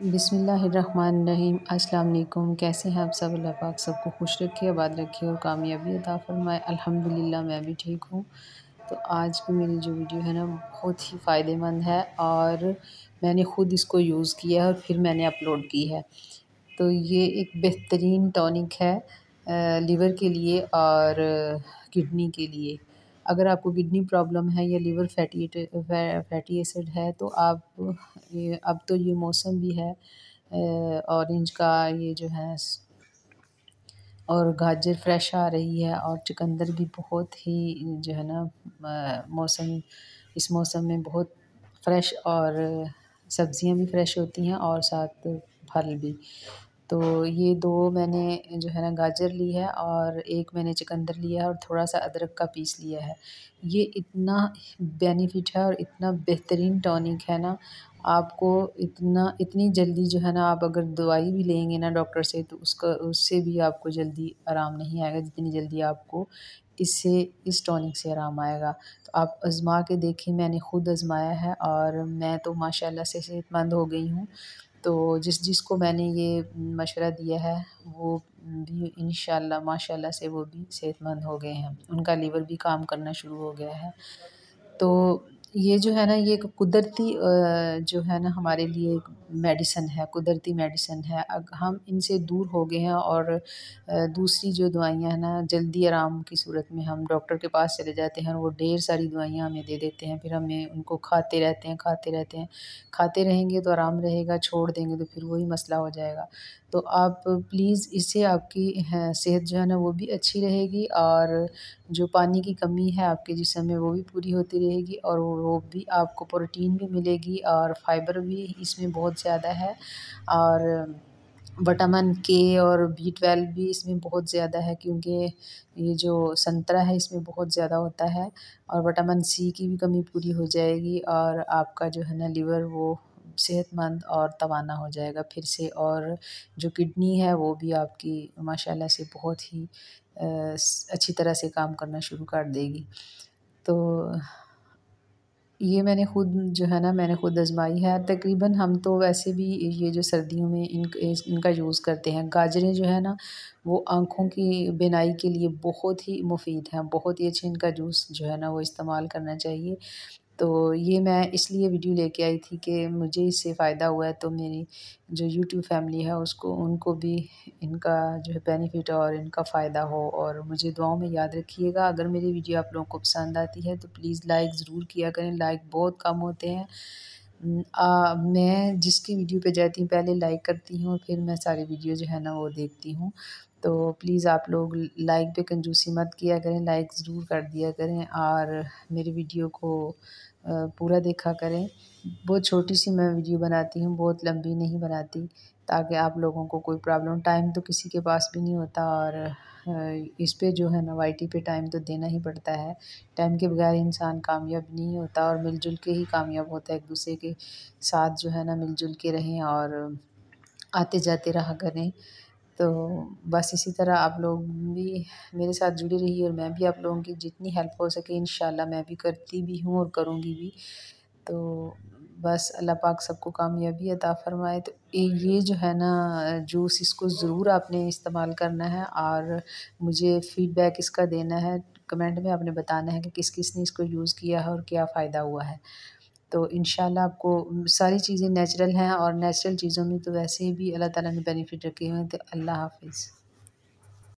बिसमीम अल्लाम कैसे हैं आप सब अल्लाह पाक सबको खुश रखिए आबाद रखिए और कामयाबी अता फरमाए अल्हम्दुलिल्लाह मैं भी ठीक हूँ तो आज की मेरी जो वीडियो है ना बहुत ही फ़ायदेमंद है और मैंने ख़ुद इसको यूज़ किया है और फिर मैंने अपलोड की है तो ये एक बेहतरीन टॉनिक है लीवर के लिए और किडनी के लिए अगर आपको किडनी प्रॉब्लम है या लीवर फैटी फैटी एसिड है तो आप अब तो ये मौसम भी है ऑरेंज का ये जो है और गाजर फ्रेश आ रही है और चिकंदर भी बहुत ही जो है ना मौसम इस मौसम में बहुत फ्रेश और सब्ज़ियां भी फ्रेश होती हैं और साथ फल भी तो ये दो मैंने जो है ना गाजर ली है और एक मैंने चिकंदर लिया है और थोड़ा सा अदरक का पीस लिया है ये इतना बेनिफिट है और इतना बेहतरीन टॉनिक है ना आपको इतना इतनी जल्दी जो है ना आप अगर दवाई भी लेंगे ना डॉक्टर से तो उसका उससे भी आपको जल्दी आराम नहीं आएगा जितनी जल्दी आपको इससे इस टॉनिक से आराम आएगा तो आप आज़मा के देखें मैंने ख़ुद आज़माया है और मैं तो माशाल्लाह से सेहतमंद हो गई हूँ तो जिस जिसको मैंने ये मशवरा दिया है वो भी इन माशाल्लाह से वो भी सेहतमंद हो गए हैं उनका लीवर भी काम करना शुरू हो गया है तो ये जो है ना ये एक कुदरती जो है ना हमारे लिए एक मेडिसन है कुदरती मेडिसन है अब हम इनसे दूर हो गए हैं और दूसरी जो दवाइयाँ हैं ना जल्दी आराम की सूरत में हम डॉक्टर के पास चले जाते हैं और वो ढेर सारी दवाइयाँ हमें दे देते हैं फिर हमें उनको खाते रहते हैं खाते रहते हैं खाते रहेंगे तो आराम रहेगा छोड़ देंगे तो फिर वही मसला हो जाएगा तो आप प्लीज़ इससे आपकी सेहत जो है ना वो भी अच्छी रहेगी और जो पानी की कमी है आपके जिसमें वो भी पूरी होती रहेगी और वो वो भी आपको प्रोटीन भी मिलेगी और फाइबर भी इसमें बहुत ज़्यादा है और विटामिन के और बी ट्वेल्व भी इसमें बहुत ज़्यादा है क्योंकि ये जो संतरा है इसमें बहुत ज़्यादा होता है और विटामिन सी की भी कमी पूरी हो जाएगी और आपका जो है ना लीवर वो सेहतमंद और तवाना हो जाएगा फिर से और जो किडनी है वो भी आपकी माशाल्लाह से बहुत ही अच्छी तरह से काम करना शुरू कर देगी तो ये मैंने ख़ुद जो है ना मैंने ख़ुद आजमाई है तकरीबन हम तो वैसे भी ये जो सर्दियों में इन इनका यूज़ करते हैं गाजरें जो है ना वो आँखों की बिनाई के लिए बहुत ही मुफ़ीद हैं बहुत ही अच्छे इनका जूस जो है ना वो इस्तेमाल करना चाहिए तो ये मैं इसलिए वीडियो लेके आई थी कि मुझे इससे फ़ायदा हुआ है तो मेरी जो यूट्यूब फैमिली है उसको उनको भी इनका जो है बेनिफिट और इनका फ़ायदा हो और मुझे दुआओं में याद रखिएगा अगर मेरी वीडियो आप लोगों को पसंद आती है तो प्लीज़ लाइक ज़रूर किया करें लाइक बहुत कम होते हैं आ, मैं जिसकी वीडियो पे जाती हूँ पहले लाइक करती हूँ फिर मैं सारी वीडियो जो है ना वो देखती हूँ तो प्लीज़ आप लोग लाइक पे कंजूसी मत किया करें लाइक ज़रूर कर दिया करें और मेरी वीडियो को पूरा देखा करें बहुत छोटी सी मैं वीडियो बनाती हूँ बहुत लंबी नहीं बनाती ताकि आप लोगों को कोई प्रॉब्लम टाइम तो किसी के पास भी नहीं होता और इस पे जो है ना वाई पे टाइम तो देना ही पड़ता है टाइम के बगैर इंसान कामयाब नहीं होता और मिलजुल के ही कामयाब होता है एक दूसरे के साथ जो है ना मिलजुल के रहें और आते जाते रहा करें तो बस इसी तरह आप लोग भी मेरे साथ जुड़ी रही और मैं भी आप लोगों की जितनी हेल्प हो सके इन मैं भी करती भी हूँ और करूँगी भी तो बस अल्लाह पाक सबको कामयाबी अता फरमाए तो ये जो है ना जूस इसको ज़रूर आपने इस्तेमाल करना है और मुझे फ़ीडबैक इसका देना है कमेंट में आपने बताना है कि किस किस ने इसको यूज़ किया है और क्या फ़ायदा हुआ है तो इन आपको सारी चीज़ें नेचुरल हैं और नेचुरल चीज़ों में तो वैसे भी अल्लाह ताला ने बेनिफिट रखे हुए हैं तो अल्लाह हाफिज़